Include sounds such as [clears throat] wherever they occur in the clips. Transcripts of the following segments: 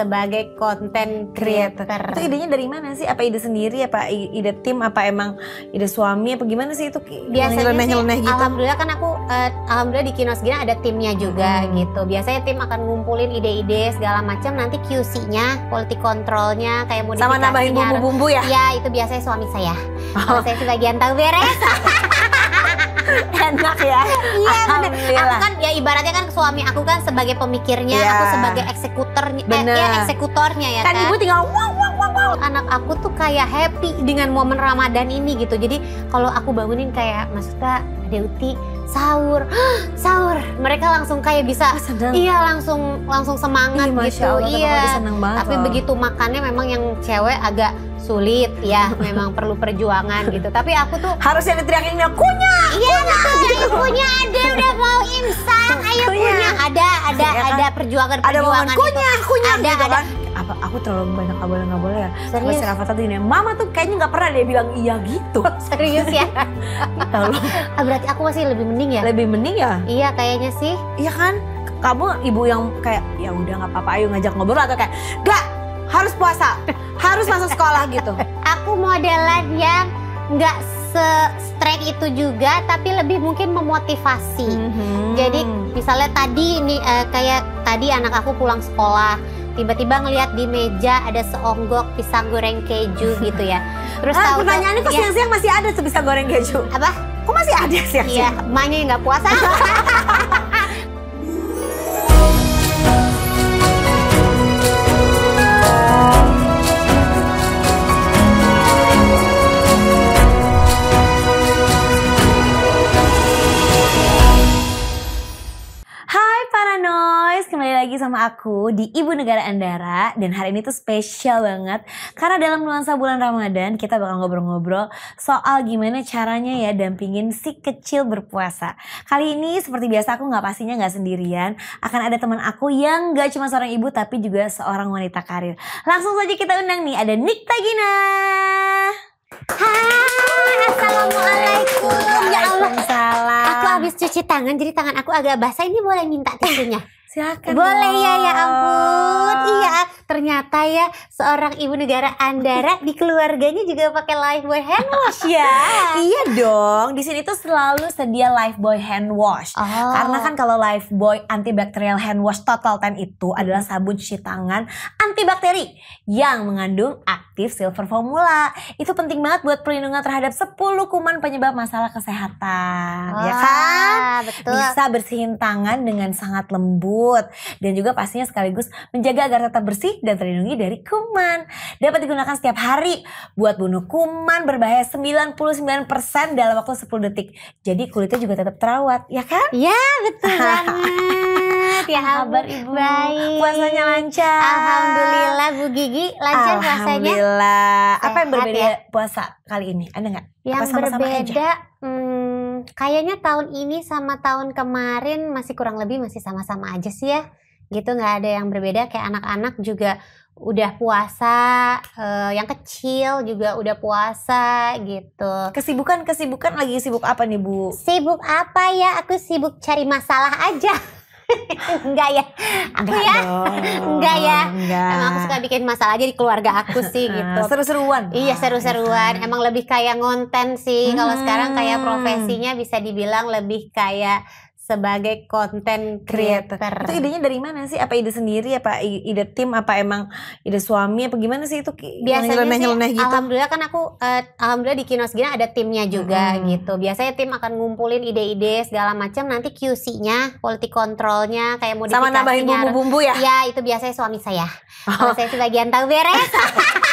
sebagai konten creator. Itu idenya dari mana sih? Apa ide sendiri? Apa ide tim? Apa emang ide suami? Apa gimana sih itu? Biasanya nyeleneh, sih, gitu. alhamdulillah kan aku, uh, alhamdulillah di Kinos Gina ada timnya juga hmm. gitu. Biasanya tim akan ngumpulin ide-ide segala macam. Nanti QC-nya, quality control-nya, kayak modifikasinya. Sama nambahin bumbu-bumbu ya? Iya, itu biasanya suami saya. Oh. Kalau saya sebagian tahu beres. [laughs] [laughs] enak ya iya alhamdulillah aku kan ya ibaratnya kan suami aku kan sebagai pemikirnya ya. aku sebagai eksekutornya Eh, ya eksekutornya ya kan, kan ibu tinggal wow wow wow wow anak aku tuh kayak happy dengan momen Ramadan ini gitu jadi kalau aku bangunin kayak maksudnya Deuti sahur [gasps] sahur mereka langsung kayak bisa oh, iya langsung langsung semangat Ih, gitu Allah, iya senang banget tapi loh. begitu makannya memang yang cewek agak sulit ya [laughs] memang perlu perjuangan gitu tapi aku tuh harusnya diteriakin punya iya betul punya [laughs] ada udah mau imsak [laughs] ayo kunya, punya ada ada ya ada perjuangan perjuangan ada punya itu. kunya ada gitu ada kan? apa aku terlalu banyak nggak boleh nggak boleh ya serius si Rafa tadi mama tuh kayaknya nggak pernah dia bilang iya gitu serius ya ah, berarti aku masih lebih mending ya lebih mending ya iya kayaknya sih iya kan kamu ibu yang kayak ya udah nggak apa-apa ayo ngajak ngobrol atau kayak gak harus puasa, harus masuk sekolah gitu. Aku modelan yang nggak se straight itu juga, tapi lebih mungkin memotivasi. Mm -hmm. Jadi misalnya tadi ini uh, kayak tadi anak aku pulang sekolah, tiba-tiba ngelihat di meja ada seonggok pisang goreng keju gitu ya. Terus ah, tahu pertanyaannya kok ya. siang-siang masih ada tuh pisang goreng keju? Apa? Kok masih ada siang-siang? Iya, emaknya yang nggak puasa. [laughs] lagi sama aku di Ibu Negara Andara dan hari ini tuh spesial banget karena dalam nuansa bulan Ramadan kita bakal ngobrol-ngobrol soal gimana caranya ya dampingin si kecil berpuasa. Kali ini seperti biasa aku nggak pastinya nggak sendirian, akan ada teman aku yang nggak cuma seorang ibu tapi juga seorang wanita karir. Langsung saja kita undang nih ada Nikta Gina. Hai, assalamualaikum. Ya Allah. Aku habis cuci tangan, jadi tangan aku agak basah. Ini boleh minta tisunya? Silakan. Boleh dong. ya ya ampun. Iya, ternyata ya seorang ibu negara Andara di keluarganya juga pakai life boy hand wash ya. [laughs] iya dong, di sini tuh selalu sedia life boy hand wash. Oh. Karena kan kalau life boy antibakterial hand wash total ten itu adalah sabun cuci tangan antibakteri yang mengandung aktif silver formula. Itu penting banget buat perlindungan terhadap 10 kuman penyebab masalah kesehatan, oh, ya kan? Betul. Bisa bersihin tangan dengan sangat lembut tersebut. Dan juga pastinya sekaligus menjaga agar tetap bersih dan terlindungi dari kuman. Dapat digunakan setiap hari buat bunuh kuman berbahaya 99% dalam waktu 10 detik. Jadi kulitnya juga tetap terawat, ya kan? Ya betul banget. [laughs] ya kabar Ibu? Baik. Puasanya lancar. Alhamdulillah Bu Gigi, lancar Alhamdulillah. puasanya. Alhamdulillah. Apa yang berbeda ya? puasa kali ini? Ada nggak? Yang Apa sama -sama berbeda aja? kayaknya tahun ini sama tahun kemarin masih kurang lebih masih sama-sama aja sih ya. Gitu nggak ada yang berbeda kayak anak-anak juga udah puasa, uh, yang kecil juga udah puasa gitu. Kesibukan-kesibukan lagi sibuk apa nih, Bu? Sibuk apa ya? Aku sibuk cari masalah aja. [laughs] [laughs] enggak ya aku ya. ya enggak ya emang aku suka bikin masalah aja di keluarga aku sih gitu seru-seruan iya ah, seru-seruan emang lebih kayak konten sih kalau sekarang kayak hmm. profesinya bisa dibilang lebih kayak sebagai konten creator. Itu idenya dari mana sih? Apa ide sendiri apa ide tim apa emang ide suami apa gimana sih itu? Biasanya nyeleneh, sih nyeleneh gitu. alhamdulillah kan aku uh, alhamdulillah di Kinos Gina ada timnya juga hmm. gitu. Biasanya tim akan ngumpulin ide-ide segala macam nanti QC-nya, quality control-nya kayak modifikasinya. Sama nambahin bumbu-bumbu ya? Iya, itu biasanya suami saya. Oh. Kalau saya sebagian tahu beres. [laughs]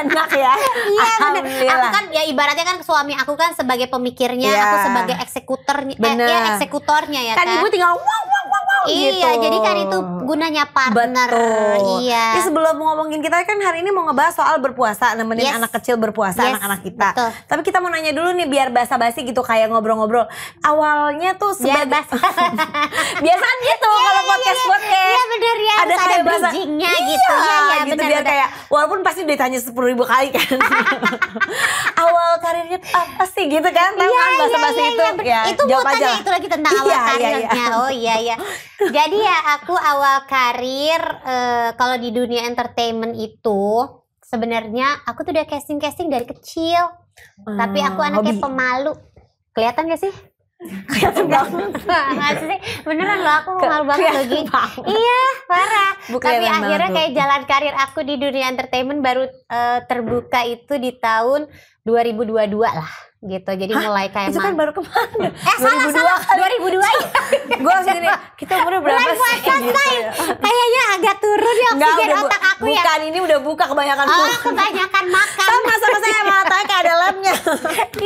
enak ya iya aku kan ya ibaratnya kan suami aku kan sebagai pemikirnya ya. aku sebagai eksekutornya Eh, ya eksekutornya ya kan, kan ibu tinggal wow wow wow wow iya gitu. jadi kan itu gunanya partner Betul. iya ya, sebelum ngomongin kita kan hari ini mau ngebahas soal berpuasa nemenin yes. anak kecil berpuasa anak anak-anak kita Betul. tapi kita mau nanya dulu nih biar basa-basi gitu kayak ngobrol-ngobrol awalnya tuh sebagai Biasa [laughs] biasanya gitu kalau ada bridgingnya iya, gitu ya, ya gitu benar, biar benar. kayak walaupun pasti ditanya sepuluh ribu kali kan [laughs] awal karirnya apa ah, sih gitu kan tahu iya, kan bahasa iya, bahasa iya, itu iya, ya, itu mau tanya itu lagi tentang awal karirnya oh iya iya jadi ya aku awal karir uh, kalau di dunia entertainment itu sebenarnya aku tuh udah casting casting dari kecil hmm, tapi aku oh, anaknya hobi. pemalu kelihatan gak sih kelihatan banget sih beneran loh aku malu banget lagi iya parah Bukan, tapi akhirnya banget. kayak jalan karir aku di dunia entertainment baru uh, terbuka itu di tahun 2022 lah gitu jadi Hah? mulai kayak itu kan baru kemarin eh salah 2002 salah salah 2002 gue langsung gini kita umurnya berapa mulai sih kan, gitu ya. kayaknya agak turun ya oksigen Nggak, otak aku bukan, ya bukan ini udah buka kebanyakan oh kebanyakan makan sama sama saya matanya ke dalamnya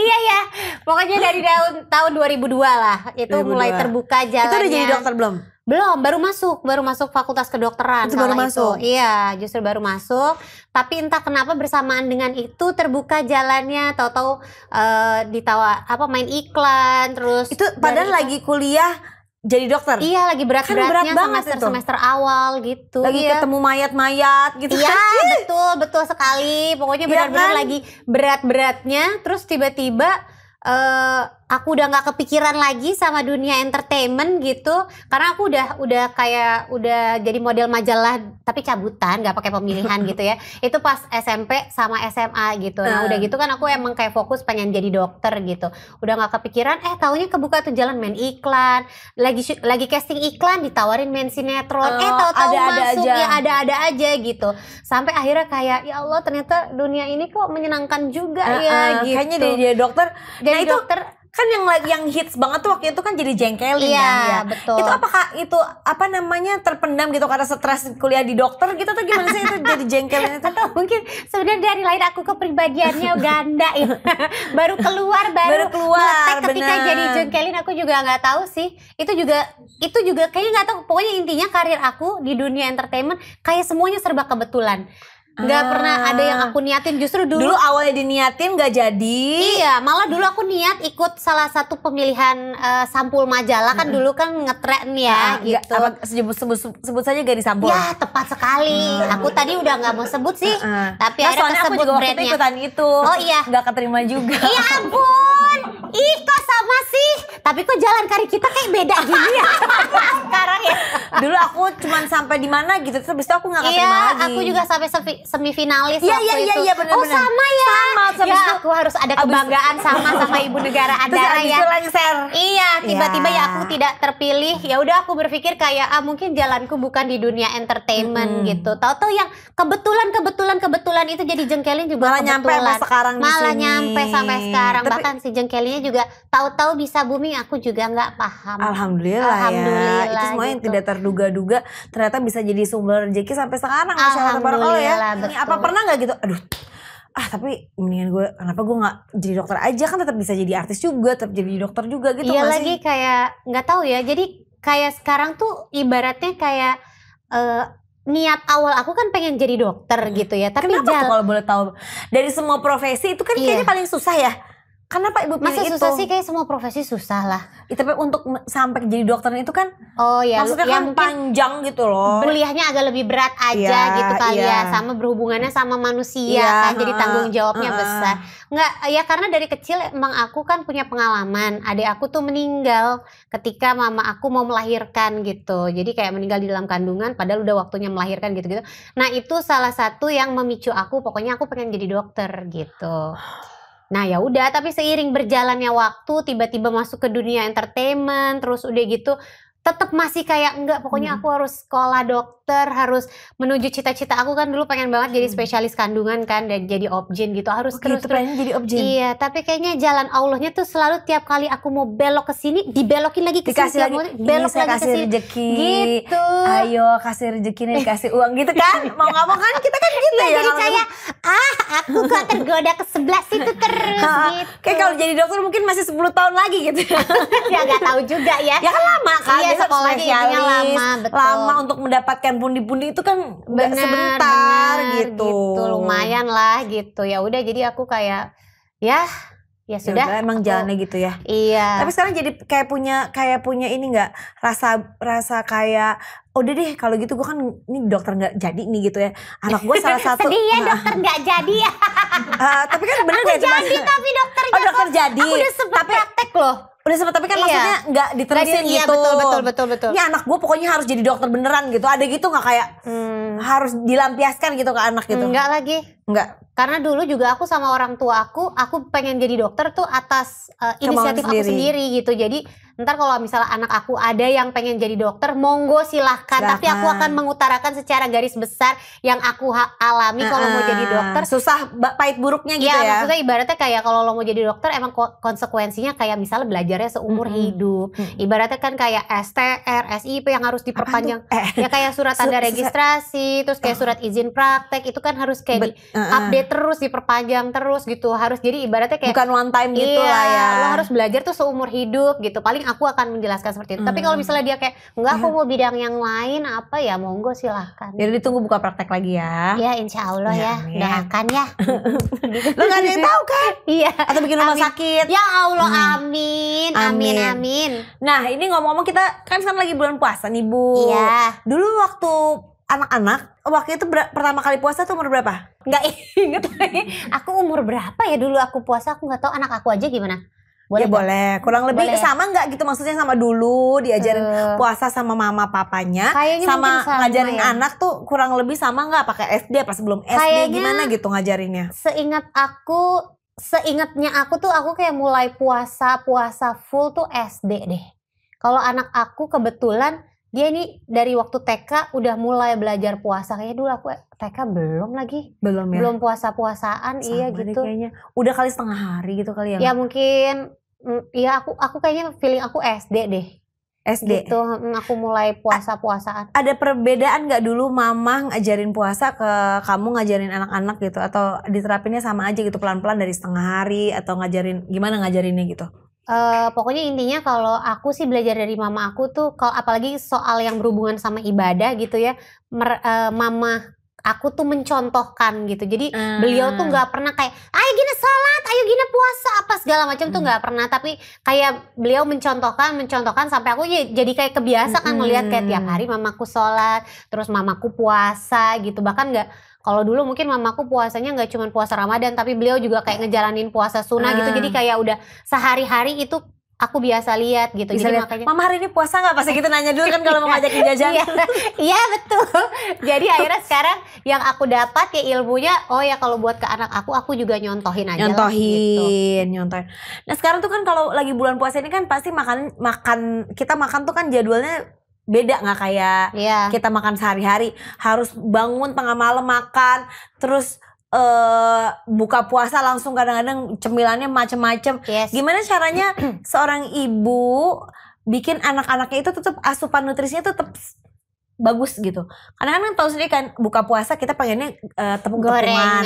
iya ya pokoknya dari tahun tahun 2002 lah itu 2002. mulai terbuka jalannya itu udah jadi dokter belum belum, baru masuk, baru masuk fakultas kedokteran. Itu baru itu. Iya, justru baru masuk. Tapi entah kenapa bersamaan dengan itu terbuka jalannya, tahu-tahu uh, ditawa apa main iklan, terus itu padahal itu, lagi kuliah jadi dokter. Iya, lagi berat-beratnya kan berat semester itu. semester awal gitu. Lagi iya. ketemu mayat-mayat gitu. Iya, kan? betul, betul sekali. Pokoknya iya benar-benar iya kan? lagi berat-beratnya terus tiba-tiba -tiba, uh, eh, aku udah nggak kepikiran lagi sama dunia entertainment gitu karena aku udah udah kayak udah jadi model majalah tapi cabutan nggak pakai pemilihan [laughs] gitu ya itu pas SMP sama SMA gitu nah udah ah. gitu kan aku emang kayak fokus pengen jadi dokter gitu udah nggak kepikiran eh tahunya kebuka tuh jalan main iklan lagi lagi casting iklan ditawarin main sinetron eh, oh, eh tahu-tahu masuk aja. ya ada-ada aja gitu sampai akhirnya kayak ya Allah ternyata dunia ini kok menyenangkan juga uh, ya ah, gitu kayaknya dia dokter jadi nah, itu dokter kan yang yang hits banget tuh waktu itu kan jadi jengkelin iya, ya. betul. Itu apakah itu apa namanya terpendam gitu karena stres kuliah di dokter gitu tuh gimana sih itu jadi jengkelin itu? Atau [laughs] mungkin sebenarnya dari lahir aku kepribadiannya ganda ya. [laughs] baru keluar baru, baru keluar ketika bener. jadi jengkelin aku juga nggak tahu sih. Itu juga itu juga kayaknya nggak tahu pokoknya intinya karir aku di dunia entertainment kayak semuanya serba kebetulan. Nggak ah. pernah ada yang ah. aku niatin justru dulu dulu awalnya diniatin nggak jadi iya malah dulu aku niat ikut salah satu pemilihan uh, sampul majalah kan hmm. dulu kan ngetren ya ah, gitu gak, apa, sebut, sebut sebut saja gak disampul ya tepat sekali hmm. aku tadi udah nggak mau sebut sih hmm. tapi nah, akhirnya kesebut aku juga waktu itu ikutan itu oh iya nggak keterima juga iya ampun Ih kok sama sih? Tapi kok jalan kari kita kayak beda gini ya? [laughs] Sekarang ya. Dulu aku cuman sampai di mana gitu terus itu aku nggak keterima iya, lagi. aku juga sampai semifinalis iya, waktu iya, iya, itu. Iya, bener, oh sama ya. Sama sama ya, aku harus ada kebanggaan abis... sama sama ibu negara Andara [laughs] ya. Lengser. Iya, tiba-tiba ya. ya aku iya. tidak terpilih. Ya udah aku berpikir kayak ah mungkin jalanku bukan di dunia entertainment hmm. gitu. Tahu-tahu yang kebetulan kebetulan kebetulan itu jadi jengkelin juga malah kebetulan. nyampe sampai sekarang Malah di sini. nyampe sampai sekarang Tapi, bahkan si jengkelinnya juga tahu-tahu bisa booming aku juga nggak paham. Alhamdulillah, ya. Alhamdulillah ya. Itu semua gitu. yang tidak terduga-duga ternyata bisa jadi sumber rezeki sampai sekarang. Oh ya, Alhamdulillah ya. Ini apa pernah nggak gitu? Aduh ah tapi mendingan gue kenapa gue nggak jadi dokter aja kan tetap bisa jadi artis juga tetap jadi dokter juga gitu iya lagi sih? kayak nggak tahu ya jadi kayak sekarang tuh ibaratnya kayak uh, niat awal aku kan pengen jadi dokter hmm. gitu ya tapi kenapa jal- kalau boleh tahu dari semua profesi itu kan iya. kayaknya paling susah ya karena pak ibu masih susah sih kayak semua profesi susah lah. Itu iya, tapi untuk sampai jadi dokter itu kan Oh ya, maksudnya ya kan panjang gitu loh. Kuliahnya agak lebih berat aja ya, gitu kali ya. ya. Sama berhubungannya sama manusia ya, kan jadi tanggung jawabnya uh, besar. Enggak ya karena dari kecil emang aku kan punya pengalaman. Adik aku tuh meninggal ketika mama aku mau melahirkan gitu. Jadi kayak meninggal di dalam kandungan padahal udah waktunya melahirkan gitu-gitu. Nah, itu salah satu yang memicu aku pokoknya aku pengen jadi dokter gitu. [gasps] Nah ya udah, tapi seiring berjalannya waktu, tiba-tiba masuk ke dunia entertainment, terus udah gitu tetap masih kayak enggak pokoknya hmm. aku harus sekolah dokter harus menuju cita-cita aku kan dulu pengen banget hmm. jadi spesialis kandungan kan dan jadi objen gitu harus okay, oh, terus gitu, terus jadi objen iya tapi kayaknya jalan Allahnya tuh selalu tiap kali aku mau belok ke sini dibelokin lagi ke sini lagi, belok lagi kasih kesini. rezeki gitu ayo kasih rezeki nih dikasih uang gitu kan [laughs] mau nggak mau kan kita kan gitu iya, ya, jadi saya ah aku kok tergoda ke sebelah situ terus ha, [laughs] gitu kayak kalau jadi dokter mungkin masih 10 tahun lagi gitu [laughs] ya nggak tahu juga ya ya kan lama kan iya, biasa sekolah yang lama, lama untuk mendapatkan pundi-pundi itu kan bener, sebentar bener, gitu. gitu. Lumayan lah gitu. Ya udah jadi aku kayak ya ya, ya sudah Yaudah, emang aku, jalannya gitu ya iya tapi sekarang jadi kayak punya kayak punya ini nggak rasa rasa kayak udah deh kalau gitu gue kan ini dokter nggak jadi nih gitu ya anak gue salah [laughs] satu sedih ya nah. dokter nggak jadi ya uh, [laughs] tapi kan bener aku gak ya jadi cuman, tapi dokternya oh dokter kok, jadi aku udah tapi praktek loh Udah sempet tapi kan iya. maksudnya nggak diterusin iya, gitu. Iya betul betul betul betul. Ini anak gue pokoknya harus jadi dokter beneran gitu. Ada gitu nggak kayak hmm. harus dilampiaskan gitu ke anak gitu? Enggak lagi. Enggak. Karena dulu juga aku sama orang tua aku, aku pengen jadi dokter tuh atas uh, inisiatif sendiri. aku sendiri gitu. Jadi ntar kalau misalnya anak aku ada yang pengen jadi dokter, monggo silahkan. silahkan. Tapi aku akan mengutarakan secara garis besar yang aku alami uh -uh. kalau mau jadi dokter. Susah, pahit buruknya gitu ya. Iya maksudnya ibaratnya kayak kalau lo mau jadi dokter emang konsekuensinya kayak misalnya belajarnya seumur -hmm. hidup. -hmm. Ibaratnya kan kayak STR, SIP yang harus diperpanjang. Eh. Ya kayak surat tanda registrasi, terus kayak ah. surat izin praktek itu kan harus kayak Bet di uh-uh. update terus diperpanjang terus gitu harus jadi ibaratnya kayak bukan one time gitu iya, lah ya lo harus belajar tuh seumur hidup gitu paling aku akan menjelaskan seperti itu hmm. tapi kalau hmm. misalnya dia kayak enggak aku iya. mau bidang yang lain apa ya monggo silahkan jadi ditunggu buka praktek lagi ya ya insya Allah ya, ya. udah akan ya [laughs] lo nggak ada tahu kan iya atau bikin rumah amin. sakit ya Allah hmm. amin. amin amin nah ini ngomong-ngomong kita kan sekarang lagi bulan puasa nih bu iya dulu waktu anak-anak waktu itu pertama kali puasa tuh umur berapa? nggak [laughs] inget lagi. Aku umur berapa ya dulu aku puasa aku nggak tahu anak aku aja gimana. Boleh ya gak? boleh. Kurang lebih boleh. sama nggak gitu maksudnya sama dulu diajarin uh. puasa sama mama papanya, Kayaknya sama, sama ngajarin ya. anak tuh kurang lebih sama nggak pakai SD apa sebelum SD Kayaknya gimana gitu ngajarinnya? Seingat aku seingatnya aku tuh aku kayak mulai puasa puasa full tuh SD deh. Kalau anak aku kebetulan dia ini dari waktu TK udah mulai belajar puasa kayaknya dulu aku TK belum lagi belum ya belum puasa puasaan iya Sama iya gitu kayaknya udah kali setengah hari gitu kali ya ya mungkin ya aku aku kayaknya feeling aku SD deh SD gitu mm, aku mulai puasa puasaan ada perbedaan nggak dulu mama ngajarin puasa ke kamu ngajarin anak-anak gitu atau diterapinnya sama aja gitu pelan-pelan dari setengah hari atau ngajarin gimana ngajarinnya gitu uh, pokoknya intinya kalau aku sih belajar dari mama aku tuh kalau apalagi soal yang berhubungan sama ibadah gitu ya mer, uh, mama aku tuh mencontohkan gitu jadi hmm. beliau tuh ah. nggak pernah kayak ayo gini sholat ayo gini puasa apa segala macam hmm. tuh nggak pernah tapi kayak beliau mencontohkan mencontohkan sampai aku ya jadi kayak kebiasaan kan hmm. ngelihat kayak tiap hmm. hari mamaku sholat terus mamaku puasa gitu bahkan nggak kalau dulu mungkin mamaku puasanya nggak cuma puasa Ramadan tapi beliau juga kayak ngejalanin puasa sunnah hmm. gitu jadi ah. kayak udah sehari-hari itu aku biasa lihat gitu. Bisa Jadi liat. makanya Mama hari ini puasa nggak? Pasti kita gitu nanya dulu kan kalau mau ngajakin iya. jajan. [laughs] Iya, ya, betul. Jadi akhirnya sekarang yang aku dapat ya ilmunya, oh ya kalau buat ke anak aku aku juga nyontohin aja. Nyontohin, lah, gitu. nyontohin. Nah, sekarang tuh kan kalau lagi bulan puasa ini kan pasti makan makan kita makan tuh kan jadwalnya beda nggak kayak yeah. kita makan sehari-hari harus bangun tengah malam makan terus uh, buka puasa langsung kadang-kadang cemilannya macem-macem yes. gimana caranya [clears throat] seorang ibu bikin anak-anaknya itu tetap asupan nutrisinya tetap bagus gitu karena kan, kan tahu sendiri kan buka puasa kita pengennya uh, eh, tepung tepungan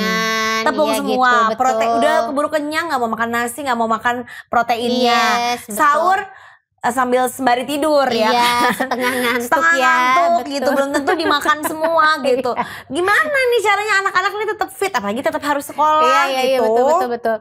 tepung iya semua gitu, protein udah keburu kenyang nggak mau makan nasi nggak mau makan proteinnya yes, sahur betul Eh, sambil sembari tidur ya. iya, ya [laughs] setengah ngantuk setengah ya, ngantuk betul. gitu belum tentu dimakan semua [laughs] gitu iya. gimana nih caranya anak-anak ini tetap fit apalagi tetap harus sekolah iya, iya, iya gitu iya, betul betul betul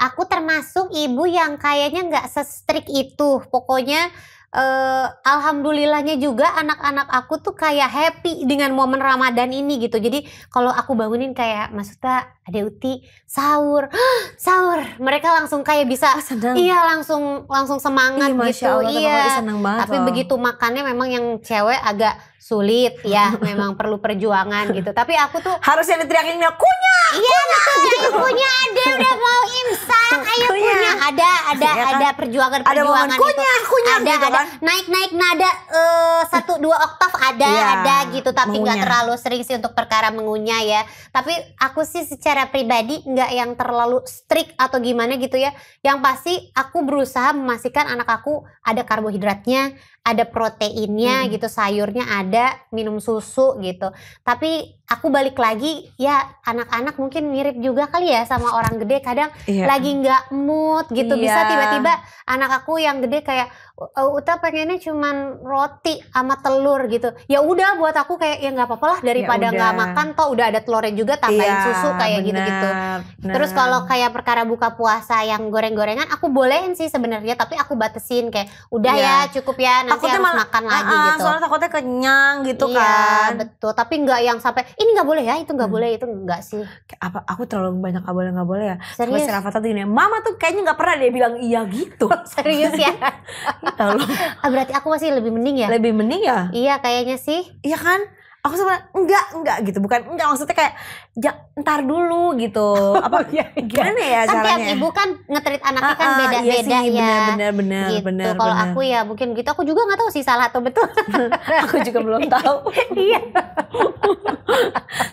aku termasuk ibu yang kayaknya nggak sestrik itu pokoknya uh, alhamdulillahnya juga anak-anak aku tuh kayak happy dengan momen Ramadan ini gitu. Jadi kalau aku bangunin kayak maksudnya ada uti sahur, [gasps] sahur. Mereka langsung kayak bisa oh, [laughs] Iya, langsung langsung semangat Ih, gitu. Allah, iya. Senang banget, Tapi begitu makannya memang yang cewek agak sulit ya [laughs] memang perlu perjuangan gitu tapi aku tuh harusnya diteriakinnya kunya iya betul jadi punya ada udah mau imsak [laughs] ayo kunya, kunya. ada ada ya kan? ada perjuangan perjuangan ada kunya, itu kunya, ada gitu ada kan? naik naik nada uh, satu dua oktav ada ya, ada gitu tapi nggak terlalu sering sih untuk perkara mengunyah ya tapi aku sih secara pribadi nggak yang terlalu strict atau gimana gitu ya yang pasti aku berusaha memastikan anak aku ada karbohidratnya ada proteinnya hmm. gitu sayurnya ada ada minum susu gitu. Tapi aku balik lagi ya anak-anak mungkin mirip juga kali ya sama orang gede kadang yeah. lagi nggak mood gitu yeah. bisa iya. tiba-tiba anak aku yang gede kayak eh, Uta pengennya cuman roti sama telur gitu ya udah buat aku kayak ya nggak apa-apa lah ya daripada nggak ya makan toh udah ada telurnya juga tambahin yeah, susu kayak gitu-gitu terus kalau kayak perkara buka puasa yang goreng-gorengan aku bolehin sih sebenarnya tapi aku batasin kayak udah yeah. ya cukup ya nanti takutnya harus makan uh, lagi uh, gitu soalnya takutnya kenyang gitu yeah, kan betul tapi nggak yang sampai ini nggak boleh ya itu nggak hmm. boleh itu nggak sih apa aku terlalu banyak nggak boleh nggak boleh ya serius Sampai Rafa tuh gini mama tuh kayaknya nggak pernah dia bilang iya gitu [laughs] serius ya terlalu [laughs] gitu ah, berarti aku masih lebih mending ya lebih mending ya iya kayaknya sih iya kan aku sama enggak enggak gitu bukan enggak maksudnya kayak ja, ntar dulu gitu. Oh, Apa oh, iya, iya. gimana ya kan caranya? Kan ibu kan ngetrit anaknya ah, kan ah, beda-beda iya sih, ya. Benar benar gitu. benar. Kalau aku ya mungkin gitu aku juga nggak tahu sih salah atau betul. [laughs] aku juga belum tahu. [laughs] iya.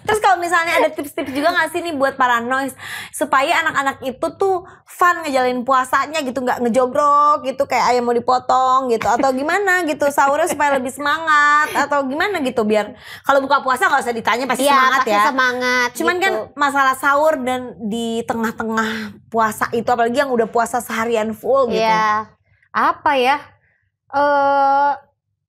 Terus kalau misalnya ada tips-tips juga nggak sih nih buat para noise supaya anak-anak itu tuh fun ngejalin puasanya gitu nggak ngejobrok gitu kayak ayam mau dipotong gitu atau gimana gitu sahurnya supaya lebih semangat atau gimana gitu biar kalau buka puasa nggak usah ditanya pasti ya, semangat pasti ya. semangat banget. Cuman gitu. kan masalah sahur dan di tengah-tengah puasa itu apalagi yang udah puasa seharian full gitu. Iya. Apa ya? Eh uh,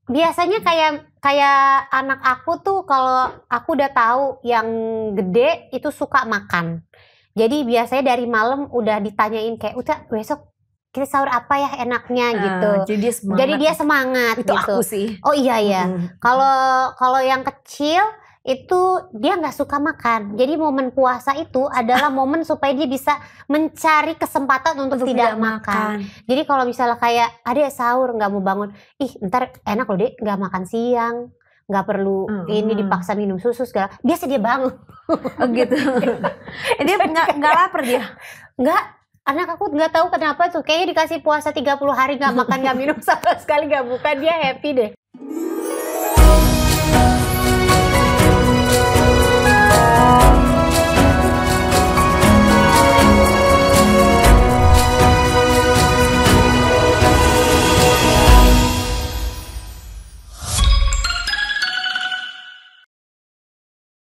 biasanya kayak kayak anak aku tuh kalau aku udah tahu yang gede itu suka makan. Jadi biasanya dari malam udah ditanyain kayak udah besok kita sahur apa ya enaknya uh, gitu. Jadi, semangat. jadi dia semangat itu gitu. aku sih. Oh iya ya. Kalau mm. kalau yang kecil itu dia nggak suka makan. Jadi momen puasa itu adalah ah. momen supaya dia bisa mencari kesempatan untuk, untuk tidak, tidak makan. makan. Jadi kalau misalnya kayak ada sahur nggak mau bangun, ih ntar enak loh deh nggak makan siang, nggak perlu hmm. ini dipaksa minum susu segala. Biasa dia bangun. Oh gitu. [laughs] dia nggak nggak lapar dia. Nggak anak aku nggak tahu kenapa tuh kayaknya dikasih puasa 30 hari nggak makan nggak minum [laughs] sama sekali nggak bukan dia happy deh.